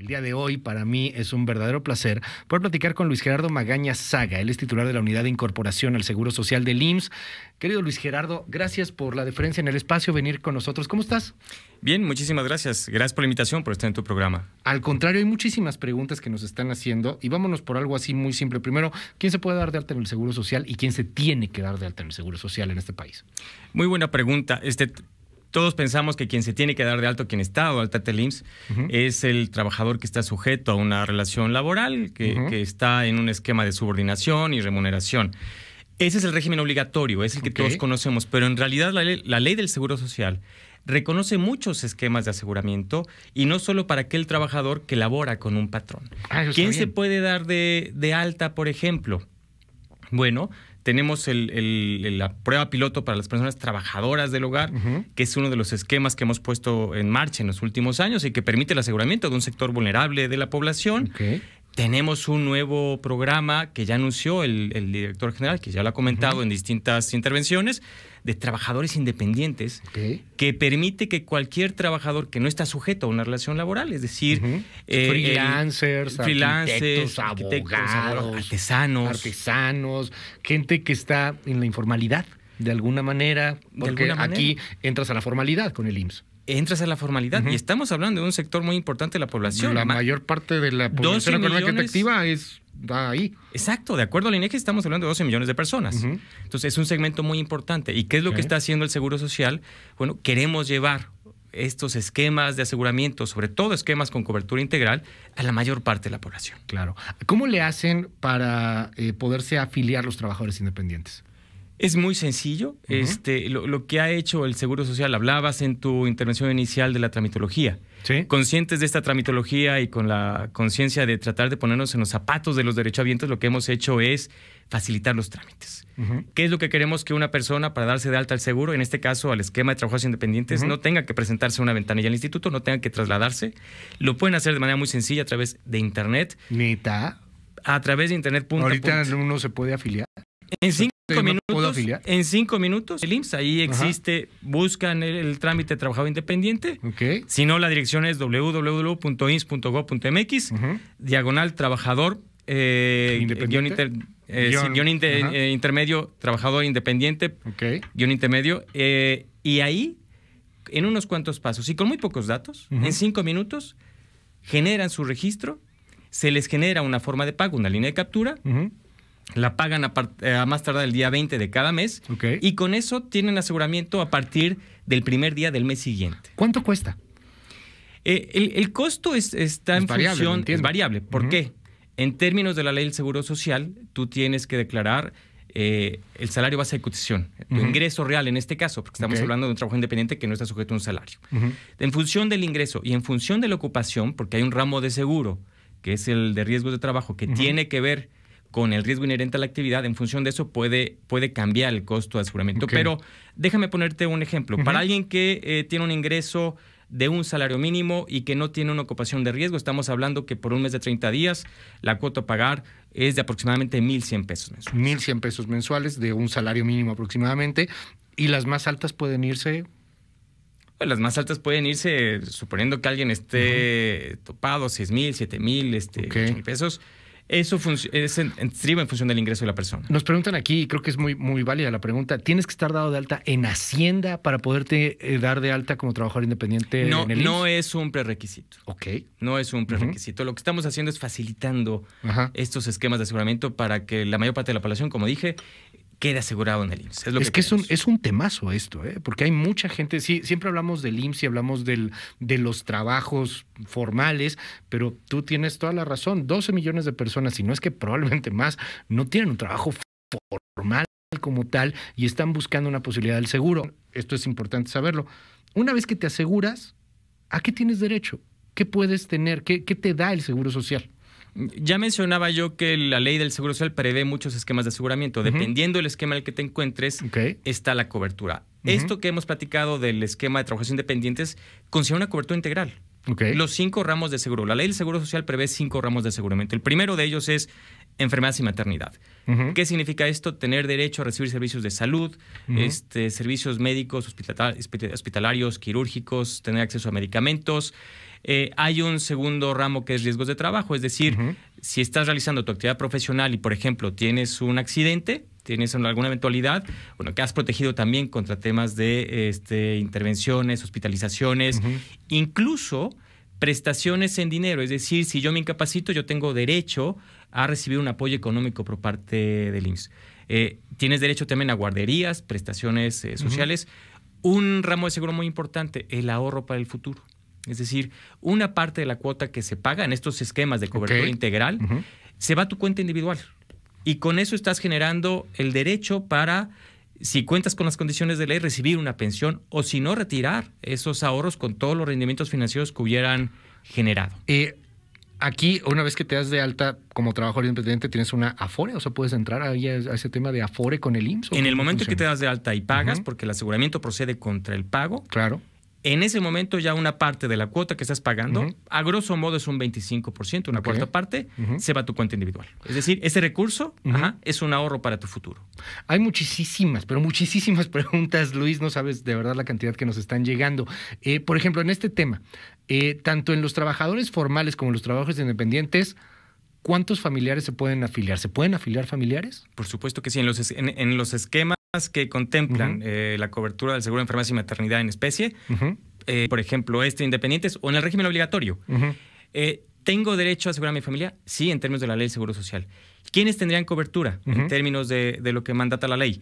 El día de hoy para mí es un verdadero placer poder platicar con Luis Gerardo Magaña Saga. Él es titular de la Unidad de Incorporación al Seguro Social del IMSS. Querido Luis Gerardo, gracias por la deferencia en el espacio, venir con nosotros. ¿Cómo estás? Bien, muchísimas gracias. Gracias por la invitación, por estar en tu programa. Al contrario, hay muchísimas preguntas que nos están haciendo y vámonos por algo así muy simple. Primero, ¿quién se puede dar de alta en el Seguro Social y quién se tiene que dar de alta en el Seguro Social en este país? Muy buena pregunta. Este, todos pensamos que quien se tiene que dar de alto, quien está o alta TELIMS, es el trabajador que está sujeto a una relación laboral, que, está en un esquema de subordinación y remuneración. Ese es el régimen obligatorio, es el que todos conocemos, pero en realidad la ley, del Seguro Social reconoce muchos esquemas de aseguramiento y no solo para aquel trabajador que labora con un patrón. Ah, ¿Quién se puede dar de, de alta, por ejemplo? Bueno, tenemos la prueba piloto para las personas trabajadoras del hogar, que es uno de los esquemas que hemos puesto en marcha en los últimos años y que permite el aseguramiento de un sector vulnerable de la población tenemos un nuevo programa que ya anunció el, director general, que ya lo ha comentado en distintas intervenciones, de trabajadores independientes, que permite que cualquier trabajador que no está sujeto a una relación laboral, es decir, eh, freelancers, abogados, artesanos, artesanos, gente que está en la informalidad de alguna manera, porque alguna manera. aquí entras a la formalidad con el IMSS entras a la formalidad. Y estamos hablando de un sector muy importante de la población. La mayor parte de la población económica activa es ahí. Exacto, de acuerdo al INEGI estamos hablando de 12 millones de personas. Entonces es un segmento muy importante. ¿Y qué es lo que está haciendo el Seguro Social? Bueno, queremos llevar estos esquemas de aseguramiento, sobre todo esquemas con cobertura integral, a la mayor parte de la población. Claro. ¿Cómo le hacen para eh, poderse afiliar los trabajadores independientes? Es muy sencillo. este, lo, que ha hecho el Seguro Social, hablabas en tu intervención inicial de la tramitología. ¿Sí? Conscientes de esta tramitología y con la conciencia de tratar de ponernos en los zapatos de los derechohabientes, lo que hemos hecho es facilitar los trámites. ¿Qué es lo que queremos que una persona para darse de alta al seguro, en este caso al esquema de trabajos independientes, no tenga que presentarse a una ventanilla al instituto, no tenga que trasladarse? Lo pueden hacer de manera muy sencilla a través de Internet. ¿Neta? A través de Internet. punto Ahorita uno se puede afiliar. En cinco en cinco minutos, el IMSS, ahí existe, buscan el, trámite trabajador independiente. Si no, la dirección es www.ins.gov.mx, diagonal trabajador, eh, Guión, eh, eh, intermedio, trabajador independiente, guión intermedio. y ahí, en unos cuantos pasos y con muy pocos datos, en cinco minutos, generan su registro, se les genera una forma de pago, una línea de captura la pagan eh, a, más tardar el día 20 de cada mes. Y con eso tienen aseguramiento a partir del primer día del mes siguiente. ¿Cuánto cuesta? Eh, el, costo está en función, es variable. ¿Por qué? En términos de la ley del Seguro Social, tú tienes que declarar eh, el salario base de cotización, tu ingreso real en este caso, porque estamos hablando de un trabajo independiente que no está sujeto a un salario. En función del ingreso y en función de la ocupación, porque hay un ramo de seguro, que es el de riesgos de trabajo, que tiene que ver con el riesgo inherente a la actividad, en función de eso puede, puede cambiar el costo de aseguramiento. Pero déjame ponerte un ejemplo. Para alguien que eh, tiene un ingreso de un salario mínimo y que no tiene una ocupación de riesgo, estamos hablando que por un mes de 30 días la cuota a pagar es de aproximadamente 1.100 pesos mensuales. 1.100 pesos mensuales de un salario mínimo aproximadamente. ¿Y las más altas pueden irse pues, las más altas pueden irse, suponiendo que alguien esté topado, $6,000, $7,000, siete este, pesos. Eso es estriba en función del ingreso de la persona. Nos preguntan aquí, y creo que es muy, muy válida la pregunta, ¿tienes que estar dado de alta en Hacienda para poderte eh, dar de alta como trabajador independiente no, No es un prerequisito. Ok. No es un prerequisito. Lo que estamos haciendo es facilitando estos esquemas de aseguramiento para que la mayor parte de la población, como dije, Queda asegurado en el IMSS. Es, que, es, un, temazo esto, ¿eh? porque hay mucha gente, sí, siempre hablamos del IMSS y hablamos de los trabajos formales, pero tú tienes toda la razón, 12 millones de personas, si no es que probablemente más, no tienen un trabajo formal como tal y están buscando una posibilidad del seguro. Esto es importante saberlo. Una vez que te aseguras, ¿a qué tienes derecho? ¿Qué puedes tener? ¿Qué, qué te da el seguro social? Ya mencionaba yo que la ley del Seguro Social prevé muchos esquemas de aseguramiento. Dependiendo del esquema en el que te encuentres, está la cobertura. Esto que hemos platicado del esquema de trabajadores independientes considera una cobertura integral. Los cinco ramos de seguro. La ley del Seguro Social prevé cinco ramos de aseguramiento. El primero de ellos es enfermedad y maternidad. ¿Qué significa esto? Tener derecho a recibir servicios de salud, este, servicios médicos, hospitalarios, quirúrgicos, tener acceso a medicamentos, eh, hay un segundo ramo que es riesgos de trabajo, es decir, si estás realizando tu actividad profesional y, por ejemplo, tienes un accidente, tienes alguna eventualidad, bueno, que has protegido también contra temas de este, intervenciones, hospitalizaciones, incluso prestaciones en dinero, es decir, si yo me incapacito, yo tengo derecho a recibir un apoyo económico por parte del IMSS. Eh, tienes derecho también a guarderías, prestaciones eh, sociales. Un ramo de seguro muy importante, el ahorro para el futuro. Es decir, una parte de la cuota que se paga en estos esquemas de cobertura integral se va a tu cuenta individual. Y con eso estás generando el derecho para, si cuentas con las condiciones de ley, recibir una pensión o si no, retirar esos ahorros con todos los rendimientos financieros que hubieran generado. Y eh, aquí, una vez que te das de alta como trabajador independiente, tienes una Afore, o sea, puedes entrar ahí a, ese tema de Afore con el IMSS. En el momento en que te das de alta y pagas, porque el aseguramiento procede contra el pago. Claro en ese momento ya una parte de la cuota que estás pagando, a grosso modo es un 25%, una cuarta parte, se va a tu cuenta individual. Es decir, ese recurso es un ahorro para tu futuro. Hay muchísimas, pero muchísimas preguntas, Luis, no sabes de verdad la cantidad que nos están llegando. Eh, por ejemplo, en este tema, eh, tanto en los trabajadores formales como en los trabajadores independientes, ¿cuántos familiares se pueden afiliar? ¿Se pueden afiliar familiares? Por supuesto que sí, en los, en los esquemas que contemplan eh, la cobertura del seguro de enfermedad y maternidad en especie, eh, por ejemplo, este independientes o en el régimen obligatorio. Eh, ¿Tengo derecho a asegurar a mi familia? Sí, en términos de la ley de seguro social. ¿Quiénes tendrían cobertura en términos de, lo que mandata la ley?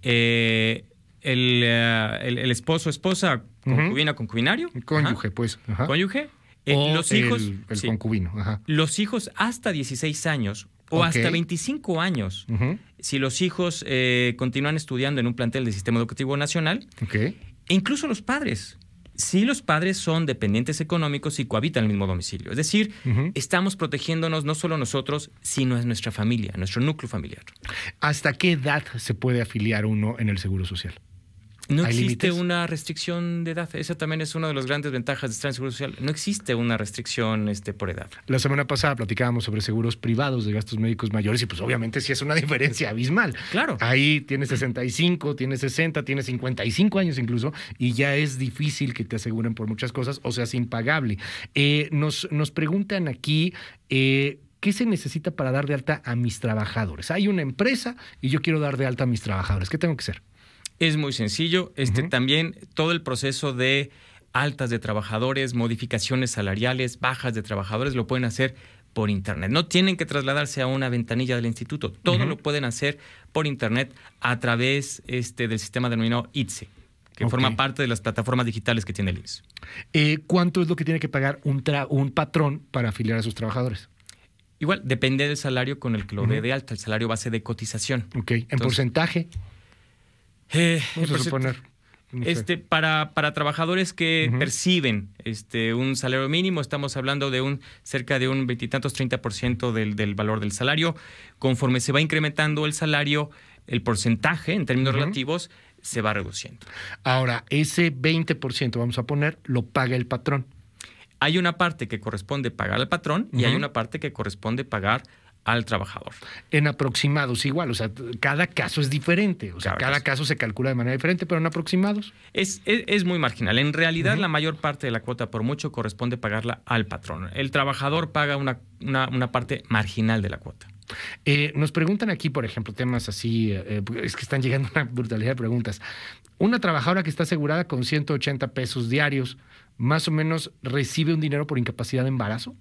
El, el, esposo, esposa, concubina, concubinario. cónyuge, pues. Cónyuge. los hijos. El, concubino. Los hijos hasta 16 años o hasta 25 años. Si los hijos eh, continúan estudiando en un plantel del Sistema Educativo Nacional, e incluso los padres. Si los padres son dependientes económicos y cohabitan en el mismo domicilio. Es decir, estamos protegiéndonos no solo nosotros, sino es nuestra familia, nuestro núcleo familiar. ¿Hasta qué edad se puede afiliar uno en el Seguro Social? No existe una restricción de edad. Esa también es una de las grandes ventajas de estar Seguro Social. No existe una restricción este, por edad. La semana pasada platicábamos sobre seguros privados de gastos médicos mayores y pues obviamente sí es una diferencia abismal. Claro. Ahí tienes 65, tienes 60, tienes 55 años incluso y ya es difícil que te aseguren por muchas cosas o sea, es impagable. Eh, nos, nos preguntan aquí... Eh, ¿qué se necesita para dar de alta a mis trabajadores? Hay una empresa y yo quiero dar de alta a mis trabajadores. ¿Qué tengo que hacer? Es muy sencillo. Este, También todo el proceso de altas de trabajadores, modificaciones salariales, bajas de trabajadores, lo pueden hacer por Internet. No tienen que trasladarse a una ventanilla del instituto. Todo lo pueden hacer por Internet a través este, del sistema denominado ITSE, que forma parte de las plataformas digitales que tiene el IMSS. Eh, ¿Cuánto es lo que tiene que pagar un, patrón para afiliar a sus trabajadores? Igual, depende del salario con el que lo dé de alta, el salario base de cotización. Ok, ¿en porcentaje? Eh, vamos a pues, Este, para, para trabajadores que perciben este, un salario mínimo, estamos hablando de un cerca de un veintitantos, treinta 30% del, del valor del salario. Conforme se va incrementando el salario, el porcentaje en términos relativos se va reduciendo. Ahora, ese 20%, vamos a poner, lo paga el patrón. Hay una parte que corresponde pagar al patrón y hay una parte que corresponde pagar al trabajador. En aproximados igual, o sea, cada caso es diferente, o sea, cada, caso. se calcula de manera diferente, pero en aproximados. Es, es, muy marginal. En realidad, la mayor parte de la cuota por mucho corresponde pagarla al patrón. El trabajador paga una, una, parte marginal de la cuota. Eh, nos preguntan aquí, por ejemplo, temas así, eh, eh, es que están llegando una brutalidad de preguntas. Una trabajadora que está asegurada con 180 pesos diarios, más o menos recibe un dinero por incapacidad de embarazo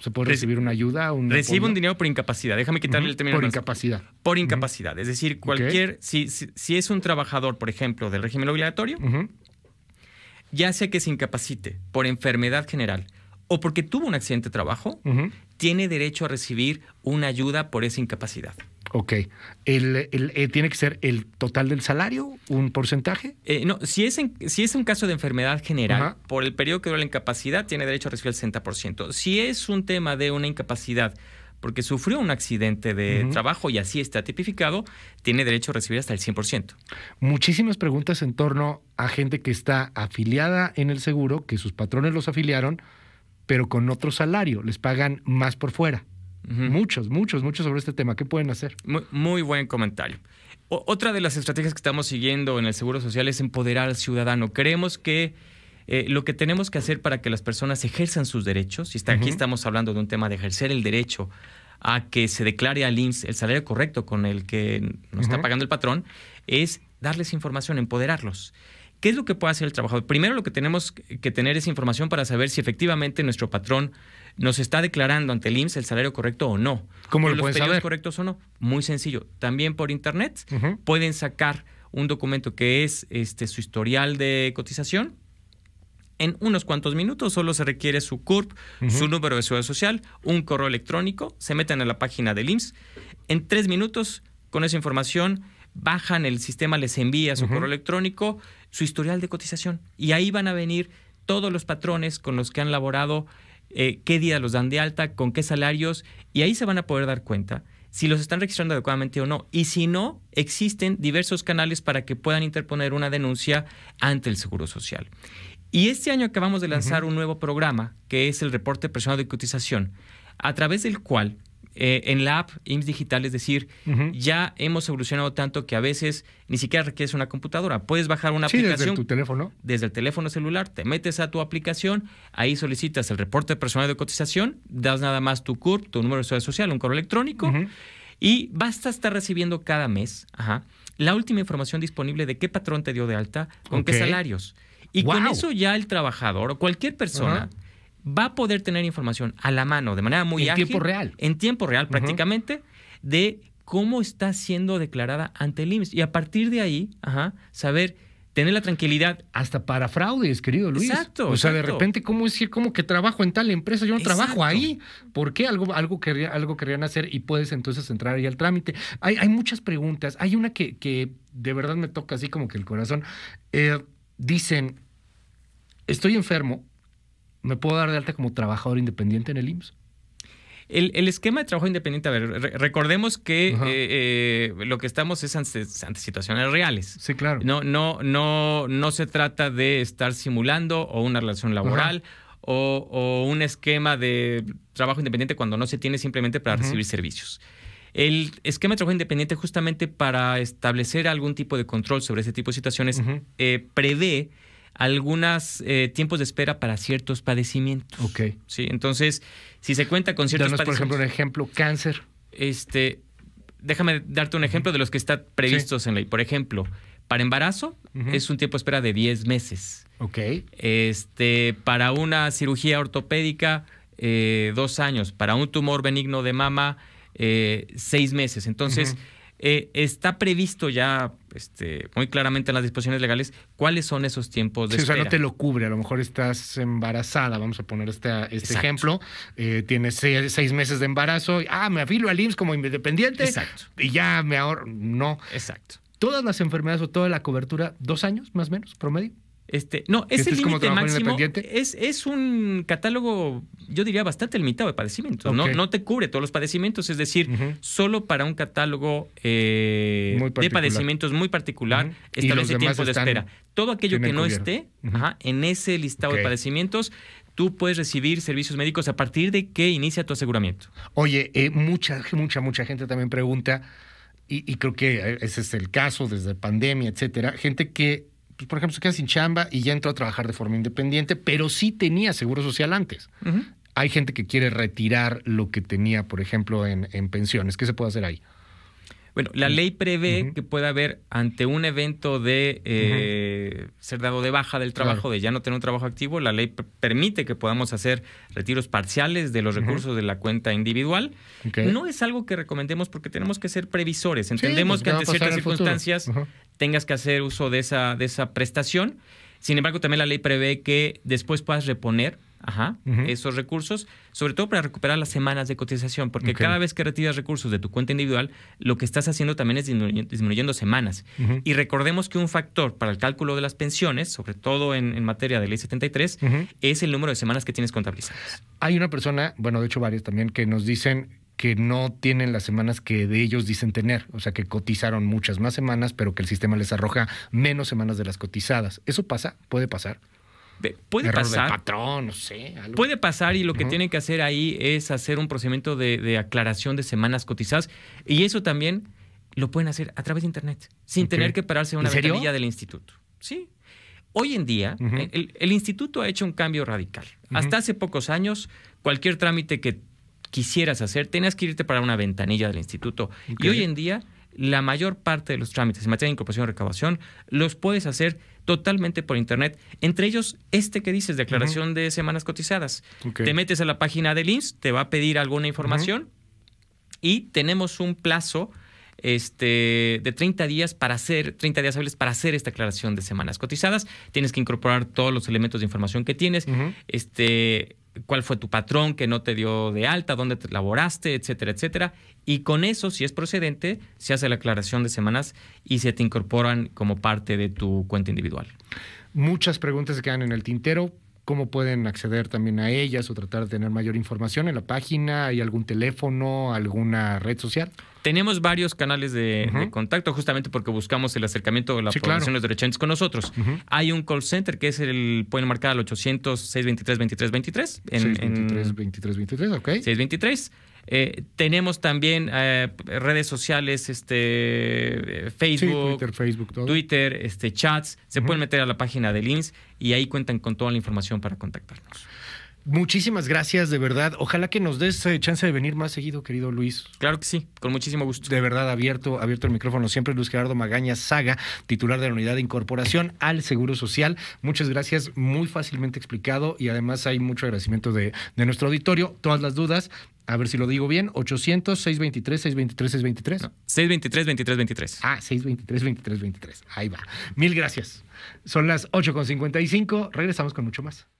se puede recibir una ayuda. recibe un dinero por incapacidad. Déjame quitarle el término. Por incapacidad. Por incapacidad. Es decir, cualquier. Si, es un trabajador, por ejemplo, del régimen obligatorio, ya sea que se incapacite por enfermedad general o porque tuvo un accidente de trabajo, tiene derecho a recibir una ayuda por esa incapacidad. Ok. El, eh, ¿Tiene que ser el total del salario, un porcentaje? Eh, no, si es, si es un caso de enfermedad general, por el periodo que dura la incapacidad, tiene derecho a recibir el 60%. Si es un tema de una incapacidad porque sufrió un accidente de trabajo y así está tipificado, tiene derecho a recibir hasta el 100%. Muchísimas preguntas en torno a gente que está afiliada en el seguro, que sus patrones los afiliaron, pero con otro salario, les pagan más por fuera. Muchos, muchos, muchos sobre este tema. ¿Qué pueden hacer? Muy, buen comentario. otra de las estrategias que estamos siguiendo en el Seguro Social es empoderar al ciudadano. Creemos que eh, lo que tenemos que hacer para que las personas ejerzan sus derechos, y está, aquí estamos hablando de un tema de ejercer el derecho a que se declare al IMSS el salario correcto con el que nos está pagando el patrón, es darles información, empoderarlos. ¿Qué es lo que puede hacer el trabajador? Primero lo que tenemos que tener es información para saber si efectivamente nuestro patrón nos está declarando ante el IMSS el salario correcto o no. ¿Cómo lo los pueden saber? correctos o no? Muy sencillo. También por internet pueden sacar un documento que es este, su historial de cotización. En unos cuantos minutos solo se requiere su CURP, su número de seguridad social, un correo electrónico, se meten a la página del IMSS. En tres minutos, con esa información, bajan el sistema, les envía su correo electrónico, su historial de cotización. Y ahí van a venir todos los patrones con los que han laborado eh, qué día los dan de alta, con qué salarios, y ahí se van a poder dar cuenta si los están registrando adecuadamente o no. Y si no, existen diversos canales para que puedan interponer una denuncia ante el Seguro Social. Y este año acabamos de lanzar un nuevo programa, que es el reporte personal de cotización, a través del cual eh, en la app IMSS Digital, es decir, ya hemos evolucionado tanto que a veces ni siquiera requieres una computadora. Puedes bajar una sí, aplicación. Desde tu teléfono. Desde el teléfono celular, te metes a tu aplicación, ahí solicitas el reporte personal de cotización, das nada más tu CURP, tu número de seguridad social, un correo electrónico, y basta estar recibiendo cada mes la última información disponible de qué patrón te dio de alta, con qué salarios. Y con eso ya el trabajador o cualquier persona va a poder tener información a la mano, de manera muy en ágil. En tiempo real. En tiempo real, prácticamente, de cómo está siendo declarada ante el IMSS. Y a partir de ahí, ajá, saber tener la tranquilidad. Hasta para fraudes, querido Luis. Exacto. O sea, de repente, ¿cómo decir como que trabajo en tal empresa? Yo no trabajo ahí. ¿Por qué? Algo, algo, algo querrían hacer y puedes entonces entrar ahí al trámite. Hay, hay muchas preguntas. Hay una que, que, de verdad me toca así como que el corazón. Eh, dicen, estoy enfermo, ¿Me puedo dar de alta como trabajador independiente en el IMSS? El, esquema de trabajo independiente, a ver, recordemos que eh, eh, lo que estamos es ante, situaciones reales. Sí, claro. No, no, no, no se trata de estar simulando o una relación laboral o, un esquema de trabajo independiente cuando no se tiene simplemente para recibir servicios. El esquema de trabajo independiente, justamente para establecer algún tipo de control sobre ese tipo de situaciones, eh, prevé algunos eh, tiempos de espera para ciertos padecimientos. Ok. Sí, entonces, si se cuenta con ciertos Danos, padecimientos. por ejemplo, un ejemplo, cáncer. Este, déjame darte un ejemplo de los que están previstos en ley. Por ejemplo, para embarazo es un tiempo de espera de 10 meses. Ok. Este, para una cirugía ortopédica, eh, dos años. Para un tumor benigno de mama, eh, seis meses. Entonces, eh, está previsto ya este, muy claramente en las disposiciones legales cuáles son esos tiempos de O sea, no te lo cubre, a lo mejor estás embarazada, vamos a poner este, este ejemplo, eh, tienes seis, meses de embarazo, ah, me afilo al IMSS como independiente y ya me ahorro. No. Exacto. Todas las enfermedades o toda la cobertura, dos años más o menos, promedio. Este, no, este es el límite máximo. Es, es un catálogo, yo diría, bastante limitado de padecimientos. No, no te cubre todos los padecimientos, es decir, solo para un catálogo eh, de padecimientos muy particular uh los establece tiempo de espera. Todo aquello que no esté en ese listado de padecimientos tú puedes recibir servicios médicos a partir de que inicia tu aseguramiento. Oye, eh, mucha, mucha, mucha gente también pregunta, y, y, creo que eh, ese es el caso desde pandemia, etcétera, gente que pues, por ejemplo, se queda sin chamba y ya entró a trabajar de forma independiente, pero sí tenía seguro social antes. Hay gente que quiere retirar lo que tenía, por ejemplo, en, pensiones. ¿Qué se puede hacer ahí? Bueno, la ley prevé que pueda haber ante un evento de eh, ser dado de baja del trabajo, de ya no tener un trabajo activo, la ley permite que podamos hacer retiros parciales de los recursos de la cuenta individual. No es algo que recomendemos porque tenemos que ser previsores. Entendemos pues, que ante ciertas circunstancias tengas que hacer uso de esa, de esa prestación. Sin embargo, también la ley prevé que después puedas reponer esos recursos, sobre todo para recuperar las semanas de cotización, porque cada vez que retiras recursos de tu cuenta individual, lo que estás haciendo también es disminuyendo semanas. Y recordemos que un factor para el cálculo de las pensiones, sobre todo en, materia de ley 73, es el número de semanas que tienes contabilizadas. Hay una persona, bueno, de hecho varias también, que nos dicen que no tienen las semanas que de ellos dicen tener, o sea que cotizaron muchas más semanas, pero que el sistema les arroja menos semanas de las cotizadas. ¿Eso pasa? ¿Puede pasar? puede Error pasar. patrón, no sé. Puede pasar y lo que tienen que hacer ahí es hacer un procedimiento de, aclaración de semanas cotizadas. Y eso también lo pueden hacer a través de Internet, sin tener que pararse a una ventanilla del instituto. Sí. Hoy en día, el, instituto ha hecho un cambio radical. Hasta hace pocos años, cualquier trámite que quisieras hacer, tenías que irte para una ventanilla del instituto. Y hoy en día, la mayor parte de los trámites en materia de incorporación y recabación los puedes hacer totalmente por internet. Entre ellos, este que dices, declaración de semanas cotizadas. Te metes a la página del INSS, te va a pedir alguna información y tenemos un plazo este, de 30 días para hacer, 30 días hábiles para hacer esta declaración de semanas cotizadas. Tienes que incorporar todos los elementos de información que tienes. Este cuál fue tu patrón que no te dio de alta, dónde te laboraste, etcétera, etcétera. Y con eso, si es procedente, se hace la aclaración de semanas y se te incorporan como parte de tu cuenta individual. Muchas preguntas se quedan en el tintero, cómo pueden acceder también a ellas o tratar de tener mayor información en la página? ¿Hay algún teléfono, alguna red social? Tenemos varios canales de, contacto justamente porque buscamos el acercamiento de la sí, población los con nosotros. Hay un call center que es el, pueden marcar al 800-623-2323. 23. 623-2323, ok. 623. Eh, tenemos también eh, redes sociales, este, eh, Facebook, Twitter, Facebook Twitter, este, chats. Se pueden meter a la página de INS y ahí cuentan con toda la información para contactarnos. Muchísimas gracias, de verdad. Ojalá que nos des eh, chance de venir más seguido, querido Luis. Claro que sí, con muchísimo gusto. De verdad, abierto, abierto el micrófono siempre, Luis Gerardo Magaña Saga, titular de la unidad de incorporación al Seguro Social. Muchas gracias, muy fácilmente explicado y además hay mucho agradecimiento de, nuestro auditorio. Todas las dudas, a ver si lo digo bien, 800 623 623 623. 623 23 23. Ah, 623 23 23. Ahí va. Mil gracias. Son las 8.55, regresamos con mucho más.